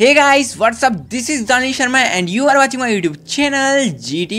Hey guys, what's up? This is Danish Sharma and you are watching my YouTube channel GT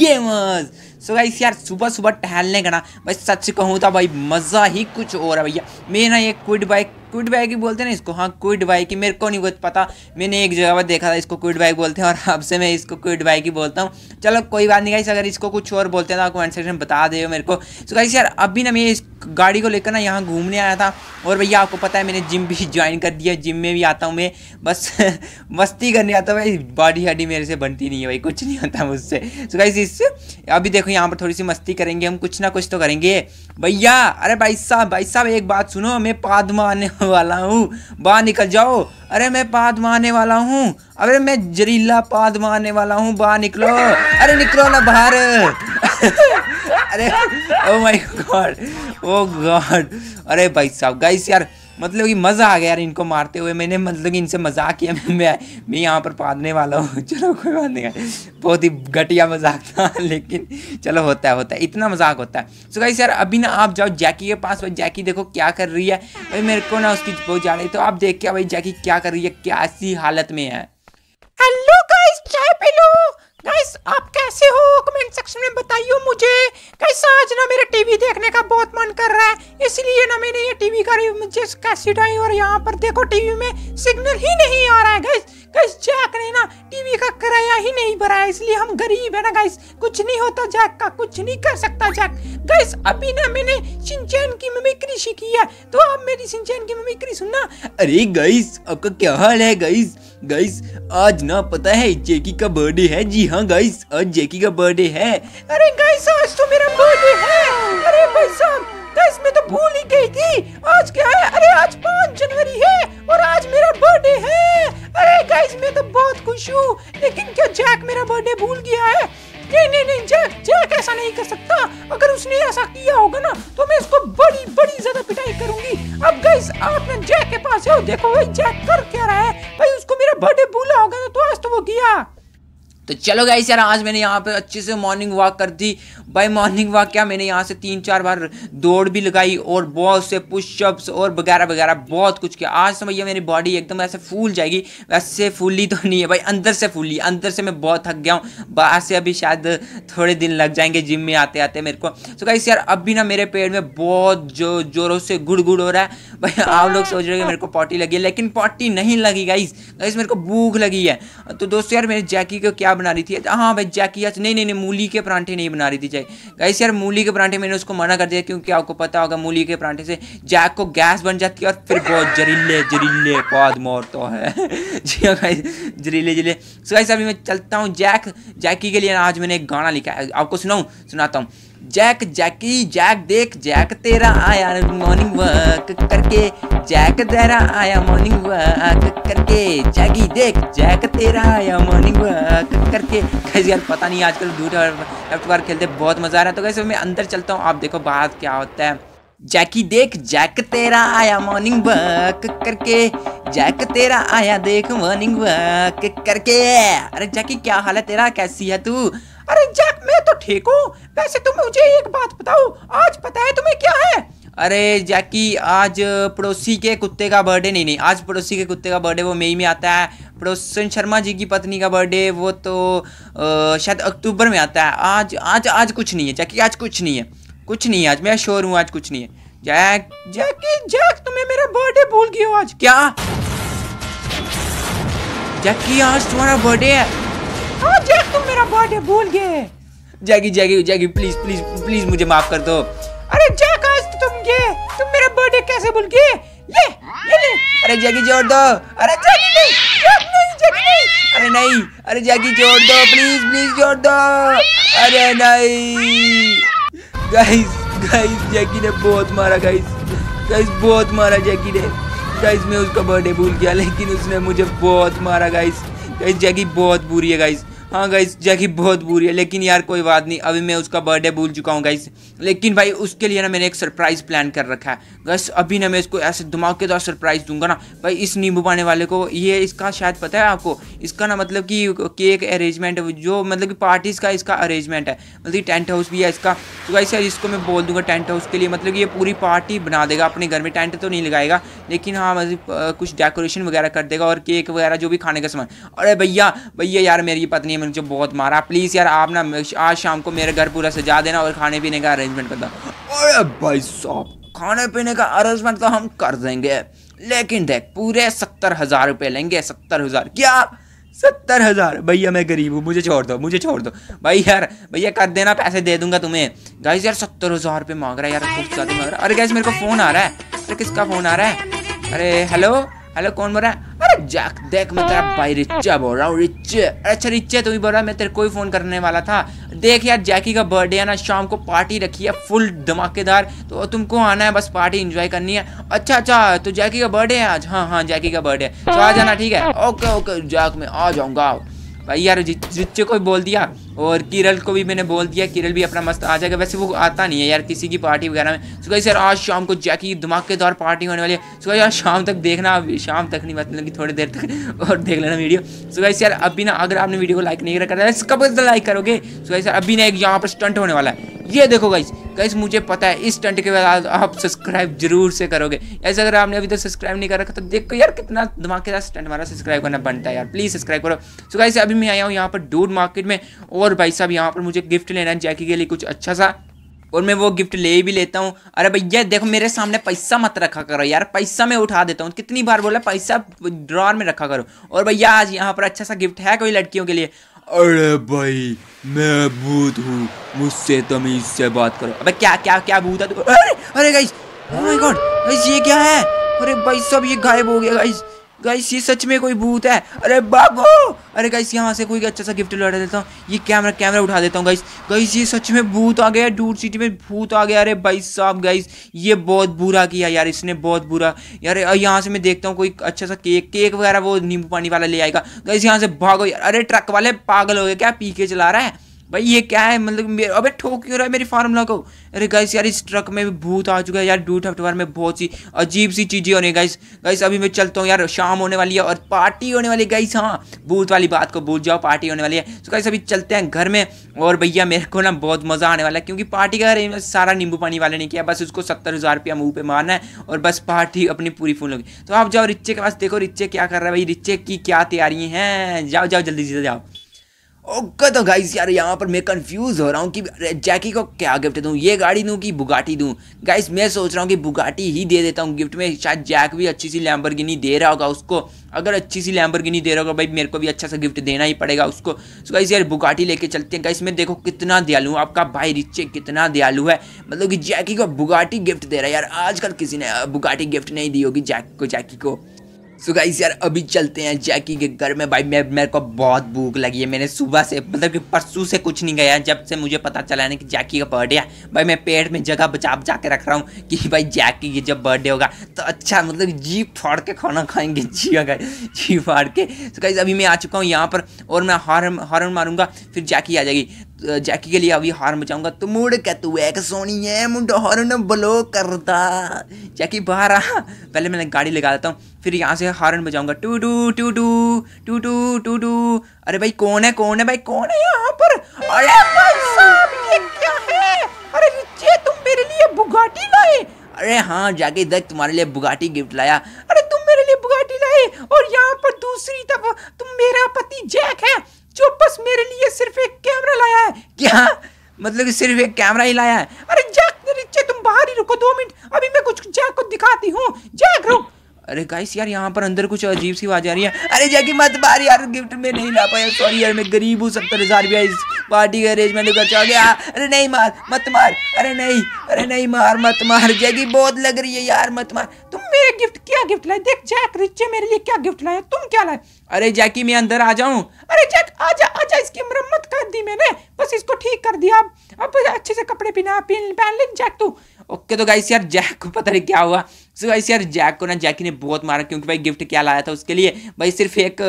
Gamers. So guys यार सुबह सुबह टहलने का ना भाई सच कहूँ तो भाई मज़ा ही कुछ और है भैया मैं ना ये क्विड बाइक क्विड बाइक ही बोलते हैं ना इसको हाँ क्विड बाइक ही मेरे को नहीं कुछ पता मैंने एक जगह पर देखा था इसको क्विड बाइक बोलते हैं और अब से मैं इसको क्विड बाइक ही बोलता हूँ चलो कोई बात नहीं गाइस अगर इसको कुछ और बोलते हैं तो आप कमेंट सेक्शन बता दे मेरे को सो गाइस यार अभी ना मैं इस गाड़ी को लेकर ना यहाँ घूमने आया था और भैया आपको पता है मैंने जिम भी ज्वाइन कर दिया जिम में भी आता हूँ मैं बस मस्ती करने आता हूँ भाई बॉडी हडी मेरे से बनती नहीं है भाई कुछ नहीं आता मुझसे सो गाइस इससे अभी देखो यहाँ पर थोड़ी सी मस्ती करेंगे हम कुछ ना कुछ तो करेंगे भैया अरे भाई साहब भाई साहब एक बात सुनो मैं पादमा आने वाला हूँ बाहर निकल जाओ अरे मैं पाद मारने वाला हूँ अरे मैं जरीला पाद मारने वाला हूँ बाहर निकलो अरे निकलो ना बाहर अरे oh my God oh God अरे भाई साहब गाइस यार मतलब कि मज़ा आ गया यार इनको मारते हुए मैंने मतलब कि इनसे मजाक किया मैं मैं, यहाँ पर पादने वाला हूँ चलो कोई बात नहीं बहुत ही घटिया मजाक था लेकिन चलो होता है होता है इतना मजाक होता है सो गाइस यार अभी ना आप जाओ जैकी के पास भाई जैकी देखो क्या कर रही है भाई मेरे को ना उसकी बहुत जा रही तो आप देख के भाई जैकी क्या कर रही है कैसी हालत में है आप कैसे हो कमेंट सेक्शन में बताइयो मुझे कैसा आज ना मेरा टीवी देखने का बहुत मन कर रहा है इसलिए ना मैंने ये टीवी का मुझे कैसे डाई और यहाँ पर देखो टीवी में सिग्नल ही नहीं आ रहा है गैस गाइस तो जैक ने ना टीवी का किराया ही नहीं भरा इसलिए हम गरीब है ना गाइस कुछ नहीं होता जैक का कुछ नहीं कर सकता जैक गाइस अभी ना मैंने सिंचैन की मिमिक्री सीखी है तो आप मेरी सिंचैन की मिमिक्री सुनना अरे गाइस आपका क्या हाल है गाइस गाइस आज ना पता है जेकी का बर्थडे है जी हाँ गाइस आज जेकी का बर्थडे है अरे गाइस आज तो मेरा बर्थडे भूल गया है नहीं नहीं नहीं जैक जैक ऐसा नहीं कर सकता अगर उसने ऐसा किया होगा ना तो मैं इसको बड़ी बड़ी ज्यादा पिटाई करूंगी अब गाइस आप ना जैक के पास जाओ देखो भाई जैक कर क्या रहा है भाई उसको मेरा बर्थडे भूला होगा ना तो आज तो वो गया तो चलो गाइस यार आज मैंने यहाँ पे अच्छे से मॉर्निंग वॉक कर दी भाई मॉर्निंग वॉक क्या मैंने यहाँ से तीन चार बार दौड़ भी लगाई और बहुत से पुशअप्स और वगैरह वगैरह बहुत कुछ किया आज समझिए भैया मेरी बॉडी एकदम ऐसे फूल जाएगी वैसे फूली तो नहीं है भाई अंदर से फूली अंदर से मैं बहुत थक गया हूँ बाहर से अभी शायद थोड़े दिन लग जाएंगे जिम में आते आते मेरे को तो गाइस यार अभी ना मेरे पेड़ में बहुत जो जोरों से गुड़ गुड़ हो रहा है भाई आप लोग सोच रहे हो मेरे को पॉटी लगी है लेकिन पॉटी नहीं लगी गाइस गाइस मेरे को भूख लगी है तो दोस्तों यार मेरे जैकी को क्या क्या बना रही थी हाँ भाई जैकी याच नहीं नहीं नहीं मूली के परांठे नहीं बना रही थी जय गाइस यार मूली के परांठे मैंने उसको मना कर दिया क्योंकि आपको पता होगा मूली के परांठे से जैक को गैस बन जाती है और फिर बहुत जरीले जरीले पौध मोरता है जी हाँ गाइस जरीले जरीले सो गाइस अभी मैं चलता हूँ जैक जैकी के लिए आज मैंने एक गाना लिखा है आपको सुनाऊँ सुनाता हूँ जैक जैकी जैक देख जैक तेरा आया मॉर्निंग वर्क करके जैक uh, तेरा आया मॉर्निंग वॉक करके जैकी देख जैक तेरा आया मॉर्निंग वॉक करके कैसे यार पता नहीं आजकल दूर और लेफ्ट बार खेलते बहुत मज़ा आ रहा है तो कैसे मैं अंदर चलता हूँ आप देखो बाहर क्या होता है जैकी देख जैक तेरा आया मॉर्निंग वॉक करके जैक तेरा आया देख मॉर्निंग वॉक uh, करके अरे जैकी क्या हाल है तेरा कैसी है तू अरे जैक मैं तो ठीक हूँ वैसे तुम तो मुझे एक बात बताओ आज पता है तुम्हें क्या है अरे जैकी आज पड़ोसी के कुत्ते का बर्थडे नहीं नहीं आज पड़ोसी के कुत्ते का बर्थडे वो मई में आता है पड़ोसन शर्मा जी की पत्नी का बर्थडे वो तो शायद अक्टूबर में आता है आज आज आज कुछ नहीं है जैकी आज कुछ नहीं है कुछ नहीं है आज मैं श्योर हूँ आज कुछ नहीं है जैक जैकी जैक तुम्हें मेरा बर्थडे भूल गया आज क्या जैकी आज तुम्हारा बर्थडे है हाँ जैक तुम मेरा बर्थडे भूल गए Jackie Jackie Jackie please please please मुझे माफ कर दो अरे जैक कैसे भूल गए ये ये ले अरे जैकी जोड़ दो अरे जैकी नहीं जैकी नहीं जैकी नहीं अरे नहीं अरे जैकी जोड़ दो प्लीज प्लीज जोड़ दो अरे नहीं गाइस गाइस जैकी ने बहुत मारा गाइस गाइस बहुत मारा जैकी ने गाइस मैं उसका बर्थडे भूल गया लेकिन उसने मुझे बहुत मारा गाइस गाइस जैकी बहुत बुरी है गाइस हाँ गाइस जैकी बहुत बुरी है लेकिन यार कोई बात नहीं अभी मैं उसका बर्थडे भूल चुका हूँ गाइस लेकिन भाई उसके लिए ना मैंने एक सरप्राइज़ प्लान कर रखा है गस अभी ना मैं इसको ऐसे धमाकेदार सरप्राइज़ दूंगा ना भाई इस नींबू पाने वाले को ये इसका शायद पता है आपको इसका ना मतलब कि केक अरेंजमेंट जो मतलब कि पार्टीज़ का इसका अरेंजमेंट है मतलब कि टेंट हाउस भी है इसका तो गाइस यार इसको मैं बोल दूंगा टेंट हाउस के लिए मतलब कि ये पूरी पार्टी बना देगा अपने घर में टेंट तो नहीं लगाएगा लेकिन हाँ मतलब कुछ डेकोरेशन वगैरह कर देगा और केक वगैरह जो भी खाने का सामान अरे भैया भैया यार मेरी पत्नी मुझे बहुत मारा प्लीज़ यार आप ना आज शाम को मेरे घर पूरा सजा देना और खाने पीने का अरेंजमेंट कर दो अरे भाई साहब खाने पीने का अरेंजमेंट तो हम कर देंगे लेकिन देख पूरे सत्तर हज़ार रुपये लेंगे सत्तर हज़ार क्या सत्तर हज़ार भैया मैं गरीब हूँ मुझे छोड़ दो मुझे छोड़ दो भाई यार भैया कर देना पैसे दे दूंगा तुम्हें गाइस यार सत्तर हज़ार रुपये मांग रहा है यार खूब ज़्यादा मांग रहा है अरे गाइस मेरे को फ़ोन आ रहा है अरे किसका फ़ोन आ रहा है अरे हेलो हेलो कौन बोल रहा है अरे जैक देख मैं तेरा भाई रिच्चा बोल रहा हूँ रिच्चे अच्छा रिच्चे तू भी बोल रहा मैं तेरे को ही फोन करने वाला था देख यार जैकी का बर्थडे है ना शाम को पार्टी रखी है फुल धमाकेदार तो तुमको आना है बस पार्टी इंजॉय करनी है अच्छा अच्छा तो जैकी का बर्थडे है आज हाँ हाँ जैकी का बर्थडे है तो आ जाना ठीक है ओके ओके जैक मैं आ जाऊँगा भाई यार रिच्चे को बोल दिया और किरल को भी मैंने बोल दिया किरल भी अपना मस्त आ जाएगा वैसे वो आता नहीं है यार किसी की पार्टी वगैरह में सो सर आज शाम को जैकी धमाकेदार पार्टी होने वाली है सो यार शाम तक देखना अभी शाम तक नहीं मतलब कि थोड़ी देर तक और देख लेना वीडियो सो यार अभी ना अगर आपने वीडियो को लाइक नहीं रखा कब तक लाइक करोगे सो सर अभी ना एक यहाँ पर स्टंट होने वाला है ये देखो गाइस गाइस मुझे पता है इस टंट के बाद आप सब्सक्राइब जरूर से करोगे ऐसे अगर आपने अभी तक तो सब्सक्राइब नहीं कर रखा तो देखो यार कितना धमाकेदार स्टंट हमारा सब्सक्राइब करना बनता है यार प्लीज़ सब्सक्राइब करो सो so गाइस अभी मैं आया हूँ यहाँ पर डूड मार्केट में और और भाई साहब यहाँ पर मुझे गिफ्ट लेना है जैकी के लिए कुछ अच्छा सा और मैं वो गिफ्ट ले भी लेता हूँ अरे भैया देखो मेरे सामने पैसा मत रखा करो यार पैसा मैं उठा देता हूँ कितनी बार बोला पैसा ड्रॉर में रखा करो और भैया आज यहाँ पर अच्छा सा गिफ्ट है कोई लड़कियों के लिए अरे भाई मैं भूत हूँ मुझसे तुम इससे बात करो अबे क्या क्या क्या भूत है अरे अरे guys oh my God guys ये क्या है अरे भाई सब ये गायब हो गया गाइस गाइस ये सच में कोई भूत है अरे बाबू अरे गाइस यहाँ से कोई अच्छा सा गिफ्ट लड़ा देता हूँ ये कैमरा कैमरा उठा देता हूँ गाइस गाइस ये सच में भूत आ गया डूर सिटी में भूत आ गया अरे भाई साहब गाइस ये बहुत बुरा किया यार इसने बहुत बुरा यार यहाँ से मैं देखता हूँ कोई अच्छा सा केक केक वगैरह वो नींबू पानी वाला ले आएगा गाइस यहाँ से भागो यार अरे ट्रक वाले पागल हो गए क्या पी के चला रहा है भाई ये क्या है मतलब अबे ठोक क्यों रहा है मेरी फार्मूला को अरे गाइस यार इस ट्रक में भी भूत आ चुका है यार डूट हफ्टवार में बहुत सी अजीब सी चीज़ें हो रही है गाइस गाइस अभी मैं चलता हूँ यार शाम होने वाली है और पार्टी होने वाली गाइस हाँ भूत वाली बात को भूल जाओ पार्टी होने वाली है तो गाइस अभी चलते हैं घर में और भैया मेरे को ना बहुत मज़ा आने वाला है क्योंकि पार्टी का सारा नींबू पानी वाले ने किया बस उसको सत्तर हज़ार रुपया मुँह पे मारना है और बस पार्टी अपनी पूरी फूल होगी तो आप जाओ रिच्चे के पास देखो रिच्चे क्या कर रहा है भाई रिच्चे की क्या तैयारियाँ हैं जाओ जाओ जल्दी जल्दी जाओ ओके तो गाइस यार यहाँ पर मैं कंफ्यूज हो रहा हूँ कि जैकी को क्या गिफ्ट दूँ ये गाड़ी दूँ कि बुगाटी दूँ गाइस मैं सोच रहा हूँ कि बुगाटी ही दे देता हूँ गिफ्ट में शायद जैक भी अच्छी सी लैम्बरगिनी दे रहा होगा उसको अगर अच्छी सी लैम्बरगिनी दे रहा होगा भाई मेरे को भी अच्छा सा गिफ्ट देना ही पड़ेगा उसको सो गाइस यार बुगाटी लेके चलते हैं गाइस मैं देखो कितना दयालु हूँ आपका भाई रिचे कितना दयालु है मतलब कि जैकी को बुगाटी गिफ्ट दे रहा है यार आजकल किसी ने बुगाटी गिफ्ट नहीं दी होगी जैक को जैकी को सो so गाइस यार अभी चलते हैं जैकी के घर में भाई मैं मेरे को बहुत भूख लगी है मैंने सुबह से मतलब कि परसों से कुछ नहीं गया जब से मुझे पता चला है कि जैकी का बर्थडे है भाई मैं पेट में जगह बचा बचा के रख रहा हूँ कि भाई जैकी की जब बर्थडे होगा तो अच्छा मतलब जीप फाड़ के खाना खाएंगे जी अगर जी फाड़ के सो so गाइस अभी मैं आ चुका हूँ यहाँ पर और मैं हॉर्न हॉर्न मारूंगा फिर जैकी आ जाएगी जैकी के लिए अभी हार मचाऊंगा तो मुड़ क्या तू एक सोनी है मुंडो हॉर्न ने ब्लो करता जैकी बाहर आ पहले मैंने गाड़ी लगा देता हूँ फिर यहाँ से हॉर्न बजाऊंगा टू टू टू टू टू टू टू टू अरे भाई कौन है कौन है भाई कौन है यहाँ पर अरे भाई साहब ये क्या है अरे तुम मेरे लिए बुगाटी लाए अरे हाँ जाके देख तुम्हारे लिए बुगाटी गिफ्ट लाया अरे मतलब कि सिर्फ एक कैमरा ही लाया है अरे जैक नीचे तुम बाहर ही रुको दो मिनट अभी मैं कुछ जैक को दिखाती हूँ जैक रुक अरे गाइस यार यहाँ पर अंदर कुछ अजीब सी आवाज आ रही है अरे जैकी मत बार यार गिफ्ट में नहीं ला पाया सॉरी यार मैं गरीब हूँ सत्तर हज़ार रुपया इस पार्टी का अरेंजमेंट लेकर हो गया अरे नहीं मार मत मार अरे नहीं अरे नहीं मार मत मार जैकी बहुत लग रही है यार मत मार तुम मेरे गिफ्ट क्या गिफ्ट लाए देख जैक रिचे मेरे लिए क्या गिफ्ट लाया तुम क्या लाए अरे जैकी मैं अंदर आ जाऊं अरे जैक आजा आजा इसकी मरम्मत कर दी मैंने बस इसको ठीक कर दिया अब अब अच्छे से कपड़े पहना पहन ले जैक तू ओके तो गाइस यार जैक को पता नहीं क्या हुआ सो गाइस यार जैक को ना जैकी ने बहुत मारा क्योंकि भाई गिफ्ट क्या लाया था उसके लिए भाई सिर्फ एक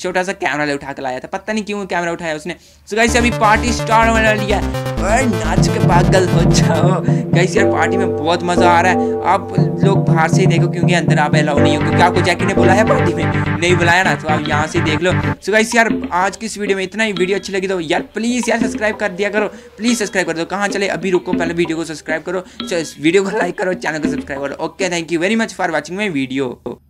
छोटा सा कैमरा उठा कर लाया था पता नहीं क्यों कैमरा उठाया उसने सो गाइस अभी पार्टी स्टार बना लिया और नाच के पागल हो जाओ गाइस यार पार्टी में बहुत मजा आ रहा है आप लोग बाहर से ही देखो क्योंकि अंदर आप अलाउ नहीं हो क्योंकि आपको जैकी ने बोला है पार्टी में नहीं बुलाया ना तो आप यहाँ से देख लो सो गाइस यार आज की इस वीडियो में इतना ही वीडियो अच्छी लगी तो यार प्लीज़ यार सब्सक्राइब कर दिया करो प्लीज़ सब्सक्राइब कर दो कहाँ चले अभी रुको पहले वीडियो को सब्सक्राइब करो वीडियो को लाइक करो चैनल को सब्सक्राइब करो okay thank you very much for watching my video